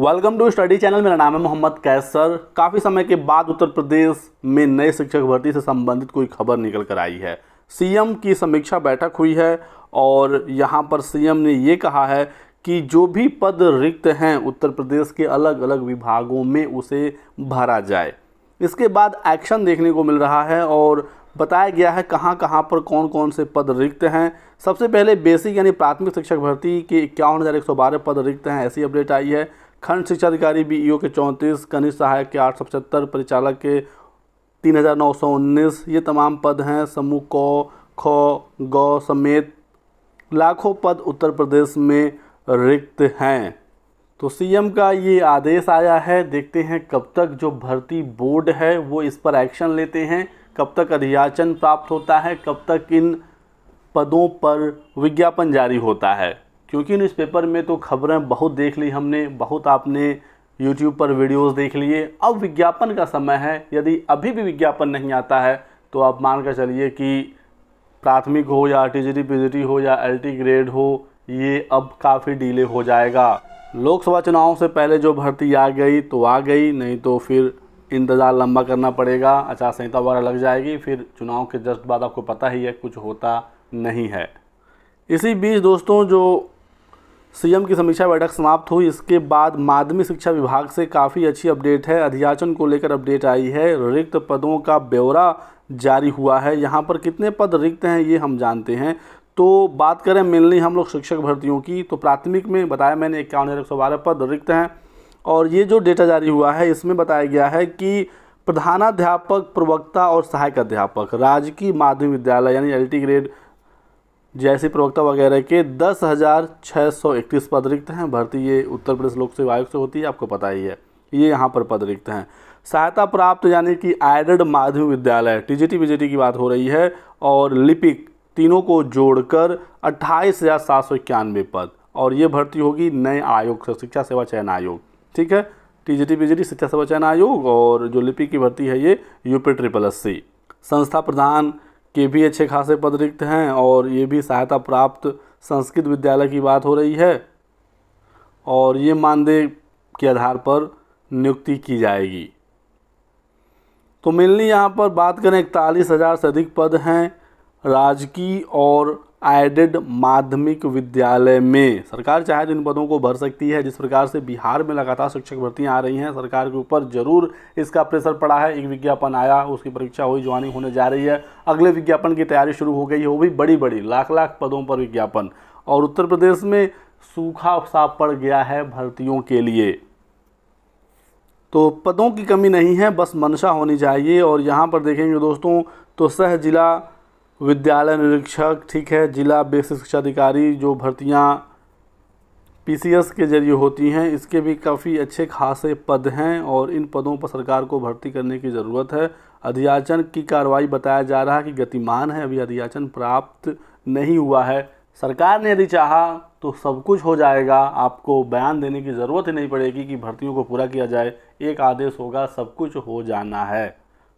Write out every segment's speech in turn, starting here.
welcome to study channel मेरा नाम है मोहम्मद कैसर काफ़ी समय के बाद उत्तर प्रदेश में नए शिक्षक भर्ती से संबंधित कोई खबर निकल कर आई है सीएम की समीक्षा बैठक हुई है और यहाँ पर सीएम ने ये कहा है कि जो भी पद रिक्त हैं उत्तर प्रदेश के अलग अलग विभागों में उसे भरा जाए इसके बाद एक्शन देखने को मिल रहा है और बताया गया है कहाँ कहाँ पर कौन कौन से पद रिक्त हैं सबसे पहले बेसिक यानी प्राथमिक शिक्षक भर्ती के इक्यावन हज़ार एक सौ बारह पद रिक्त हैं ऐसी अपडेट आई है खंड शिक्षा अधिकारी बी के चौंतीस कनिष्ठ सहायक के आठ सौ पचहत्तर परिचालक के तीन हज़ार नौ सौ उन्नीस ये तमाम पद हैं समूह क ख ग समेत लाखों पद उत्तर प्रदेश में रिक्त हैं तो सीएम का ये आदेश आया है देखते हैं कब तक जो भर्ती बोर्ड है वो इस पर एक्शन लेते हैं कब तक अधियाचन प्राप्त होता है कब तक इन पदों पर विज्ञापन जारी होता है क्योंकि न्यूज़पेपर में तो खबरें बहुत देख ली हमने बहुत आपने यूट्यूब पर वीडियोस देख लिए अब विज्ञापन का समय है यदि अभी भी विज्ञापन नहीं आता है तो आप मान कर चलिए कि प्राथमिक हो या आर टी हो या एल ग्रेड हो ये अब काफ़ी डीले हो जाएगा लोकसभा चुनाव से पहले जो भर्ती आ गई तो आ गई नहीं तो फिर इंतज़ार लंबा करना पड़ेगा आचार संहिता वगैरह लग जाएगी फिर चुनाव के जस्ट बाद आपको पता ही है कुछ होता नहीं है इसी बीच दोस्तों जो सीएम की समीक्षा बैठक समाप्त हुई इसके बाद माध्यमिक शिक्षा विभाग से काफ़ी अच्छी अपडेट है अध्याचन को लेकर अपडेट आई है रिक्त पदों का ब्यौरा जारी हुआ है यहाँ पर कितने पद रिक्त हैं ये हम जानते हैं तो बात करें मेनली हम लोग शिक्षक भर्तियों की तो प्राथमिक में बताया मैंने इक्यावन एक सौ बारह पद रिक्त हैं और ये जो डेटा जारी हुआ है इसमें बताया गया है कि प्रधानाध्यापक प्रवक्ता और सहायक अध्यापक राजकीय माध्यमिक विद्यालय यानी एल ग्रेड जैसी प्रवक्ता वगैरह के दस हज़ार छः सौ इकतीस पद रिक्त हैं भर्ती ये उत्तर प्रदेश लोक सेवा आयोग से होती है आपको पता ही है ये यहाँ पर पद रिक्त हैं सहायता प्राप्त यानी कि एडेड माध्यमिक विद्यालय टीजीटी बीजेटी की बात हो रही है और लिपिक तीनों को जोड़कर अट्ठाईस हज़ार सात सौ इक्यानवे पद और ये भर्ती होगी नए आयोग से शिक्षा सेवा चयन आयोग ठीक है टीजीटी बीजेटी शिक्षा सेवा चयन आयोग और जो लिपिक की भर्ती है ये यूपी ट्रिपल एस सी संस्था प्रधान के भी अच्छे खासे पद रिक्त हैं और ये भी सहायता प्राप्त संस्कृत विद्यालय की बात हो रही है और ये मानदेय के आधार पर नियुक्ति की जाएगी तो मेनली यहाँ पर बात करें इकतालीस हज़ार से अधिक पद हैं राजकीय और एडेड माध्यमिक विद्यालय में सरकार चाहे तो इन पदों को भर सकती है जिस प्रकार से बिहार में लगातार शिक्षक भर्तियां आ रही हैं सरकार के ऊपर जरूर इसका प्रेशर पड़ा है एक विज्ञापन आया उसकी परीक्षा हुई जवानी होने जा रही है अगले विज्ञापन की तैयारी शुरू हो गई है वो भी बड़ी बड़ी लाख लाख पदों पर विज्ञापन और उत्तर प्रदेश में सूखा साफ पड़ गया है भर्तियों के लिए तो पदों की कमी नहीं है बस मंशा होनी चाहिए और यहाँ पर देखेंगे दोस्तों तो सह जिला विद्यालय निरीक्षक ठीक है जिला बेसिक शिक्षा अधिकारी जो भर्तियाँ पीसीएस के जरिए होती हैं इसके भी काफ़ी अच्छे खासे पद हैं और इन पदों पर सरकार को भर्ती करने की ज़रूरत है अधियाचन की कार्रवाई बताया जा रहा है कि गतिमान है अभी अधियाचन प्राप्त नहीं हुआ है सरकार ने यदि चाहा तो सब कुछ हो जाएगा आपको बयान देने की ज़रूरत ही नहीं पड़ेगी कि भर्तियों को पूरा किया जाए एक आदेश होगा सब कुछ हो जाना है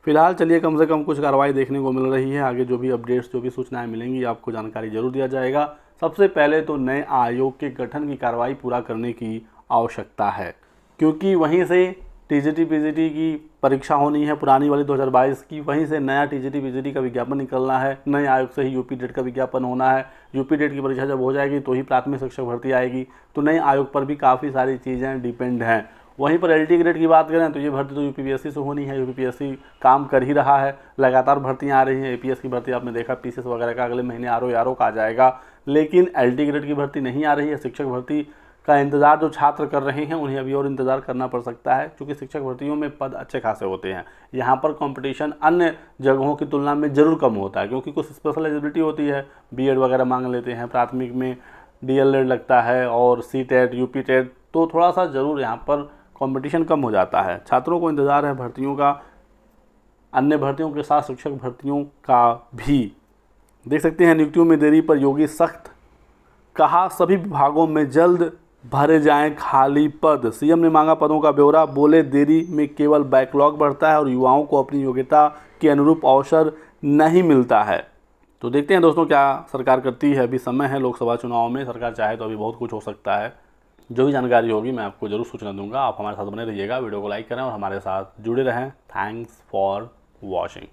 फिलहाल चलिए कम से कम कुछ कार्रवाई देखने को मिल रही है आगे जो भी अपडेट्स जो भी सूचनाएं मिलेंगी आपको जानकारी जरूर दिया जाएगा सबसे पहले तो नए आयोग के गठन की कार्रवाई पूरा करने की आवश्यकता है क्योंकि वहीं से टीजीटी पीजीटी की परीक्षा होनी है पुरानी वाली 2022 की वहीं से नया टीजीटी पीजीटी का विज्ञापन निकलना है नए आयोग से ही यूपी डेट का विज्ञापन होना है यूपी डेट की परीक्षा जब हो जाएगी तो ही प्राथमिक शिक्षक भर्ती आएगी तो नए आयोग पर भी काफ़ी सारी चीज़ें डिपेंड हैं वहीं पर एल ग्रेड की बात करें तो ये भर्ती तो यू से होनी है यू काम कर ही रहा है लगातार भर्तियाँ आ रही हैं ए की भर्ती आपने देखा पी वगैरह का अगले महीने आर ओ का आ जाएगा लेकिन एल ग्रेड की भर्ती नहीं आ रही है शिक्षक भर्ती का इंतज़ार जो छात्र कर रहे हैं उन्हें अभी और इंतज़ार करना पड़ सकता है क्योंकि शिक्षक भर्तियों में पद अच्छे खासे होते हैं यहाँ पर कंपटीशन अन्य जगहों की तुलना में ज़रूर कम होता है क्योंकि कुछ स्पेशल एजिबिलिटी होती है बीएड वगैरह मांग लेते हैं प्राथमिक में डीएलएड लगता है और सी टेट यूपी टेट तो थोड़ा सा ज़रूर यहाँ पर कंपटीशन कम हो जाता है छात्रों को इंतज़ार है भर्तियों का अन्य भर्तियों के साथ शिक्षक भर्तियों का भी देख सकते हैं नियुक्तियों में देरी पर योगी सख्त कहा सभी विभागों में जल्द भरे जाएं खाली पद सीएम ने मांगा पदों का ब्यौरा बोले देरी में केवल बैकलॉग बढ़ता है और युवाओं को अपनी योग्यता के अनुरूप अवसर नहीं मिलता है तो देखते हैं दोस्तों क्या सरकार करती है अभी समय है लोकसभा चुनाव में सरकार चाहे तो अभी बहुत कुछ हो सकता है जो भी जानकारी होगी मैं आपको जरूर सूचना दूंगा आप हमारे साथ बने रहिएगा वीडियो को लाइक करें और हमारे साथ जुड़े रहें थैंक्स फॉर वॉचिंग